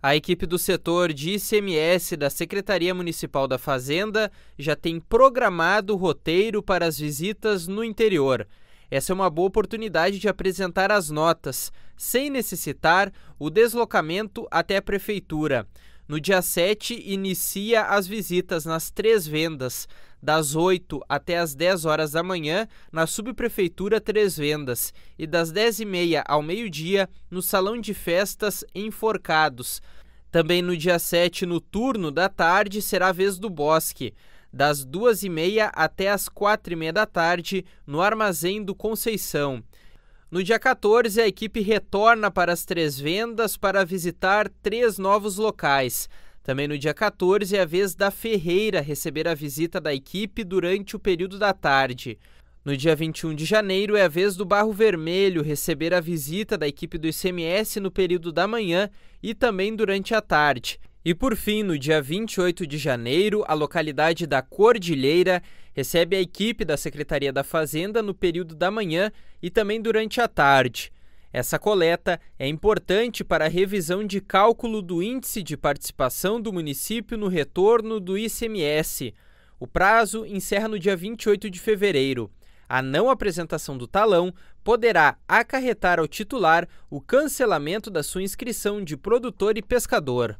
A equipe do setor de ICMS da Secretaria Municipal da Fazenda já tem programado o roteiro para as visitas no interior. Essa é uma boa oportunidade de apresentar as notas, sem necessitar o deslocamento até a prefeitura. No dia 7, inicia as visitas nas três vendas, das 8 até as 10 horas da manhã, na Subprefeitura Três Vendas, e das 10h30 ao meio-dia, no Salão de Festas Enforcados. Também no dia 7, no turno da tarde, será a vez do Bosque das 2h30 até as 4h30 da tarde no Armazém do Conceição. No dia 14, a equipe retorna para as três vendas para visitar três novos locais. Também no dia 14 é a vez da Ferreira receber a visita da equipe durante o período da tarde. No dia 21 de janeiro é a vez do Barro Vermelho receber a visita da equipe do ICMS no período da manhã e também durante a tarde. E por fim, no dia 28 de janeiro, a localidade da Cordilheira recebe a equipe da Secretaria da Fazenda no período da manhã e também durante a tarde. Essa coleta é importante para a revisão de cálculo do índice de participação do município no retorno do ICMS. O prazo encerra no dia 28 de fevereiro. A não apresentação do talão poderá acarretar ao titular o cancelamento da sua inscrição de produtor e pescador.